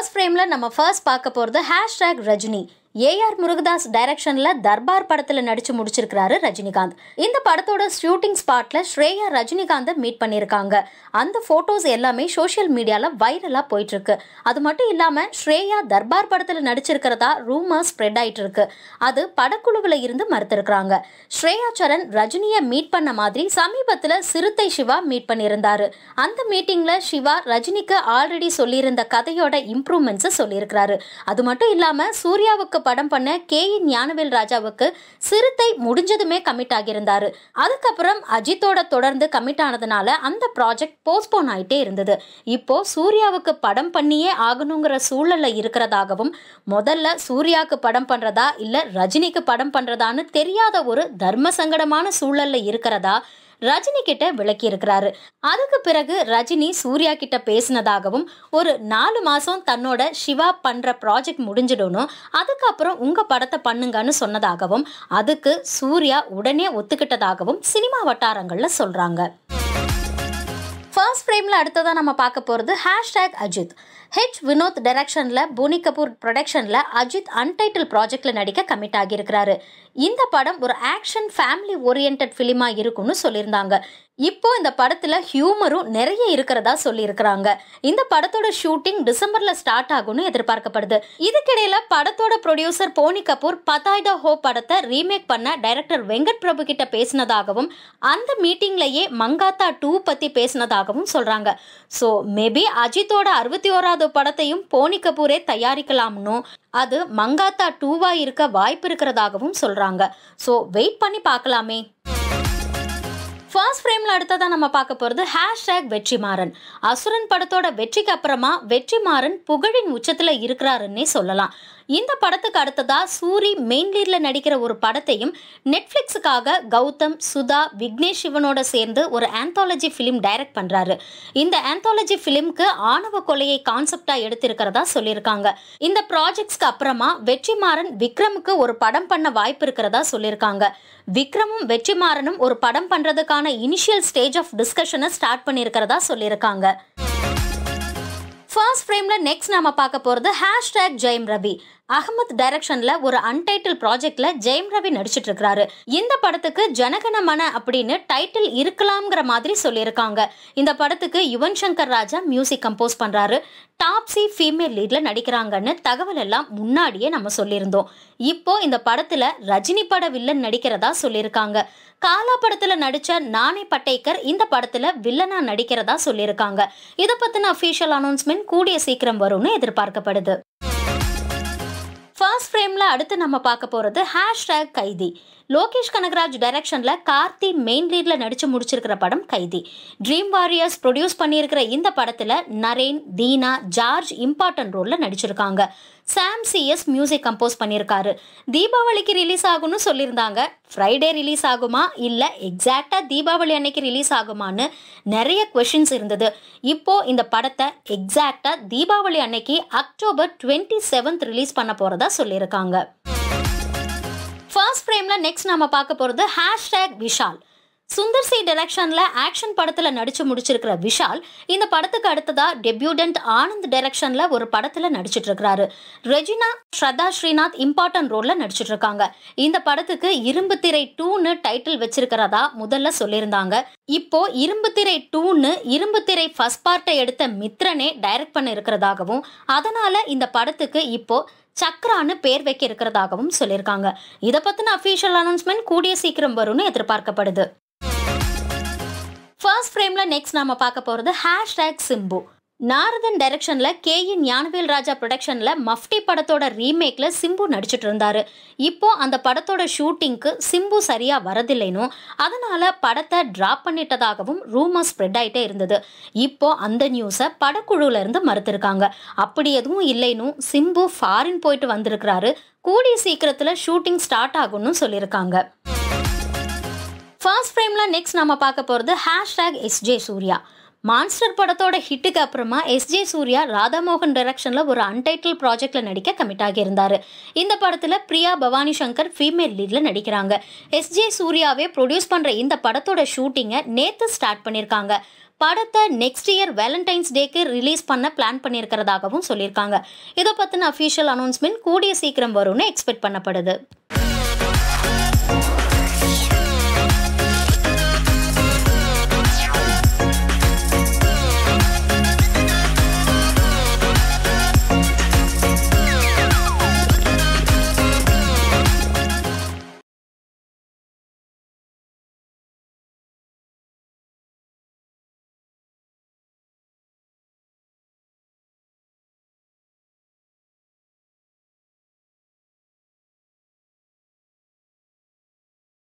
first ஃப்ரேமில் நம்ம first பார்க்க போகிறது ஹேஷ்டேக் ரஜினி ஏஆர் முருகதாஸ் டைரக்ஷன்ல தர்பார் படத்துல நடிச்சு முடிச்சிருக்கிறாரு ரஜினிகாந்த் இந்த படத்தோட ஷூட்டிங் ஸ்பாட்ல ஸ்ரேயா ரஜினிகாந்த் மீட் பண்ணியிருக்காங்க அந்த போட்டோஸ் எல்லாமே சோஷியல் மீடியால வைரலா போயிட்டு இருக்கு அது மட்டும் இல்லாம ஸ்ரேயா தர்பார் படத்துல நடிச்சிருக்கிறதா ரூமர் ஸ்ப்ரெட் ஆயிட்டு இருக்கு அது படக்குழுவில் இருந்து மறுத்திருக்கிறாங்க ஸ்ரேயா சரண் ரஜினியை மீட் பண்ண மாதிரி சமீபத்தில் சிறுத்தை சிவா மீட் பண்ணியிருந்தாரு அந்த மீட்டிங்ல சிவா ரஜினிக்கு ஆல்ரெடி சொல்லியிருந்த கதையோட இம்ப்ரூவ்மெண்ட்ஸை சொல்லியிருக்கிறாரு அது மட்டும் இல்லாம சூர்யாவுக்கு சிறுத்தைக்கு படம் பண்ண கே என் ஞானவேல் ராஜாவுக்கு சிறுத்தை முடிஞ்சதுமே கமிட் ஆகியிருந்தாரு அதுக்கப்புறம் அஜித்தோட தொடர்ந்து கமிட் ஆனதுனால அந்த ப்ராஜெக்ட் போஸ்ட்போன் ஆகிட்டே இருந்தது இப்போ சூர்யாவுக்கு படம் பண்ணியே ஆகணுங்கிற சூழலில் இருக்கிறதாகவும் முதல்ல சூர்யாவுக்கு படம் பண்ணுறதா இல்லை ரஜினிக்கு படம் பண்ணுறதான்னு தெரியாத ஒரு தர்ம சங்கடமான சூழலில் இருக்கிறதா ரஜினி கிட்ட இருக்கிறாரு அதுக்கு பிறகு ரஜினி சூர்யா கிட்ட பேசினதாகவும் ஒரு நாலு மாதம் தன்னோட சிவா பண்ணுற ப்ராஜெக்ட் முடிஞ்சிடணும் அதுக்கப்புறம் உங்கள் படத்தை பண்ணுங்கன்னு சொன்னதாகவும் அதுக்கு சூர்யா உடனே ஒத்துக்கிட்டதாகவும் சினிமா வட்டாரங்களில் சொல்கிறாங்க ஃபர்ஸ்ட் ஃப்ரேமில் அடுத்ததாக நம்ம பார்க்க போகிறது ஹேஷ்டேக் அஜித் ஹெச் வினோத் டைரக்ஷனில் போனி கபூர் ப்ரொடக்ஷனில் அஜித் அன்டைட்டில் ப்ராஜெக்டில் நடிக்க கமிட் ஆகியிருக்கிறாரு இந்த படம் ஒரு ஆக்ஷன் ஃபேமிலி ஓரியன்ட் ஃபிலிமாக இருக்கும்னு சொல்லியிருந்தாங்க இப்போ இந்த படத்தில் ஹியூமரும் நிறைய இருக்கிறதா சொல்லியிருக்கிறாங்க இந்த படத்தோட ஷூட்டிங் டிசம்பர்ல ஸ்டார்ட் ஆகும்னு எதிர்பார்க்கப்படுது இதுக்கிடையில படத்தோட ப்ரொடியூசர் போனி கபூர் பதாய்டா ஹோ படத்தை ரீமேக் பண்ண டைரக்டர் வெங்கட் பிரபு கிட்ட பேசினதாகவும் அந்த மீட்டிங்லயே மங்காத்தா டூ பத்தி பேசினதாகவும் சொல்றாங்க ஸோ மேபி அஜித்தோட அறுபத்தி ஓராவது படத்தையும் போனி கபூரே தயாரிக்கலாம்னு அது மங்காத்தா டூவா இருக்க வாய்ப்பு இருக்கிறதாகவும் சொல்றாங்க ஸோ வெயிட் பண்ணி பார்க்கலாமே ஃபர்ஸ்ட் ஃப்ரேமில் அடுத்ததாக நம்ம பார்க்க போகிறது ஹேஷ்டேக் வெற்றிமாறன் அசுரன் படத்தோட வெற்றிக்கு அப்புறமா வெற்றிமாறன் புகழின் உச்சத்தில் இருக்கிறாருன்னே சொல்லலாம் இந்த படத்துக்கு அடுத்ததா சூரி மெயின் லீடில் நடிக்கிற ஒரு படத்தையும் நெட்ஃப்ளிக்ஸுக்காக கௌதம் சுதா விக்னேஷ் சிவனோட சேர்ந்து ஒரு ஆந்தாலஜி ஃபிலிம் டைரக்ட் பண்ணுறாரு இந்த ஆந்தாலஜி ஃபிலிம்க்கு ஆணவ கொலையை கான்செப்டா எடுத்திருக்கிறதா சொல்லியிருக்காங்க இந்த ப்ராஜெக்ட்ஸ்க்கு அப்புறமா வெற்றிமாறன் விக்ரமுக்கு ஒரு படம் பண்ண வாய்ப்பு இருக்கிறதா சொல்லியிருக்காங்க விக்ரமும் வெற்றிமாறனும் ஒரு படம் பண்ணுறதுக்கான இனிஷியல் ஸ்டேஜ் ஆஃப் டிஸ்கஷனை ஸ்டார்ட் பண்ணியிருக்கிறதா சொல்லியிருக்காங்க ஃபர்ஸ்ட் ஃப்ரேமில் நெக்ஸ்ட் நம்ம பார்க்க போகிறது ஹேஷ்டேக் ஜெயம் ரவி அகமத் டைரக்ஷன்ல ஒரு அன்டைட்டில் ப்ராஜெக்ட்ல ஜெயம் ரவி நடிச்சிட்டு இருக்கிறாரு இந்த படத்துக்கு ஜனகணமன அப்படின்னு டைட்டில் இருக்கலாம்ங்கிற மாதிரி சொல்லியிருக்காங்க இந்த படத்துக்கு யுவன் சங்கர் ராஜா மியூசிக் கம்போஸ் பண்றாரு டாப்ஸி ஃபீமேல் லீட்ல நடிக்கிறாங்கன்னு தகவல் எல்லாம் முன்னாடியே நம்ம சொல்லியிருந்தோம் இப்போ இந்த படத்துல ரஜினி பட வில்லன் நடிக்கிறதா சொல்லியிருக்காங்க காலா படத்துல நடிச்ச நானே பட்டேக்கர் இந்த படத்துல வில்லனா நடிக்கிறதா சொல்லியிருக்காங்க இதை பத்தின அஃபீஷியல் அனௌன்ஸ்மெண்ட் கூடிய சீக்கிரம் வரும்னு எதிர்பார்க்கப்படுது லாஸ்ட் ஃப்ரேமில் அடுத்து நம்ம பார்க்க போகிறது ஹேஷ்டேக் கைதி லோகேஷ் கனகராஜ் டைரக்ஷனில் கார்த்தி மெயின் லீடில் நடித்து முடிச்சிருக்கிற படம் கைதி ட்ரீம் வாரியர்ஸ் ப்ரொடியூஸ் பண்ணியிருக்கிற இந்த படத்தில் நரேன் தீனா ஜார்ஜ் இம்பார்ட்டன்ட் ரோலில் நடிச்சிருக்காங்க சாம் சிஎஸ் மியூசிக் கம்போஸ் பண்ணியிருக்காரு தீபாவளிக்கு ரிலீஸ் ஆகும்னு சொல்லியிருந்தாங்க ஃப்ரைடே ரிலீஸ் ஆகுமா இல்லை எக்ஸாக்டாக தீபாவளி அன்னைக்கு ரிலீஸ் ஆகுமான்னு நிறைய கொஷின்ஸ் இருந்தது இப்போது இந்த படத்தை எக்ஸாக்டாக தீபாவளி அன்னைக்கு அக்டோபர் டுவெண்ட்டி செவன்த் ரிலீஸ் பண்ண போகிறதா சொல்லியிருக்காங்க ஃபர்ஸ்ட் ஃப்ரேமில் நெக்ஸ்ட் நம்ம பார்க்க போகிறது ஹேஷ்டேக் விஷால் சுந்தர் சி டெரெக்ஷனில் ஆக்ஷன் படத்தில் நடித்து முடிச்சிருக்கிற விஷால் இந்த படத்துக்கு அடுத்ததாக டெபியூடன்ட் ஆனந்த் டெரெக்ஷனில் ஒரு படத்தில் நடிச்சிட்டு இருக்கிறாரு ரெஜினா ஸ்ரதா ஸ்ரீநாத் இம்பார்ட்டன்ட் ரோலில் நடிச்சிட்டு இருக்காங்க இந்த படத்துக்கு இரும்பு திரை டூன்னு டைட்டில் வச்சிருக்கிறதா முதல்ல சொல்லியிருந்தாங்க இப்போ இரும்பு திரை டூன்னு இரும்பு திரை ஃபஸ்ட் பார்ட்டை எடுத்த மித்ரனே டைரக்ட் பண்ண இருக்கிறதாகவும் அதனால இந்த படத்துக்கு இப்போ சக்ரான்னு பேர் வைக்க இருக்கிறதாகவும் சொல்லியிருக்காங்க இதை பற்றின அஃபீஷியல் அனௌன்ஸ்மெண்ட் கூடிய சீக்கிரம் வரும்னு எதிர்பார்க்கப்படுது ஃபர்ஸ்ட் ஃப்ரேமில் நெக்ஸ்ட் நம்ம பார்க்க போகிறது ஹேஷ்டேக் சிம்பு நாரதன் டைரக்ஷனில் கே இ ஞானவேல் ராஜா ப்ரொடக்ஷனில் மஃப்டி படத்தோட ரீமேக்கில் சிம்பு நடிச்சிட்டு இருந்தார் இப்போ அந்த படத்தோட ஷூட்டிங்க்கு சிம்பு சரியாக வரதில்லைனும் அதனால் படத்தை ட்ராப் பண்ணிட்டதாகவும் ரூமர் ஸ்ப்ரெட் ஆகிட்டே இருந்தது இப்போ அந்த நியூஸை படக்குழுவிலேருந்து மறுத்திருக்காங்க அப்படி எதுவும் இல்லைனும் சிம்பு ஃபாரின் போயிட்டு வந்திருக்கிறாரு கூடிய சீக்கிரத்தில் ஷூட்டிங் ஸ்டார்ட் ஆகும்னு சொல்லியிருக்காங்க ஃபர்ஸ்ட் ஃப்ரேமில் நெக்ஸ்ட் நம்ம பார்க்க போகிறது ஹேஷ்டேக் எஸ்ஜே சூர்யா மான்ஸ்டர் படத்தோட ஹிட்டுக்கு அப்புறமா எஸ்ஜே சூர்யா ராதாமோகன் டைரக்ஷனில் ஒரு அன்டைட்டில் ப்ராஜெக்டில் நடிக்க கமிட் ஆகியிருந்தார் இந்த படத்தில் பிரியா பவானி சங்கர் ஃபீமேல் லீடில் நடிக்கிறாங்க எஸ்ஜே சூர்யாவே ப்ரொடியூஸ் பண்ணுற இந்த படத்தோட ஷூட்டிங்கை நேற்று ஸ்டார்ட் பண்ணியிருக்காங்க படத்தை நெக்ஸ்ட் இயர் வேலண்டைன்ஸ் டேக்கு ரிலீஸ் பண்ண பிளான் பண்ணியிருக்கிறதாகவும் சொல்லியிருக்காங்க இதை பற்றின அஃபீஷியல் அனௌன்ஸ்மெண்ட் கூடிய சீக்கிரம் வரும்னு எக்ஸ்பெக்ட் பண்ணப்படுது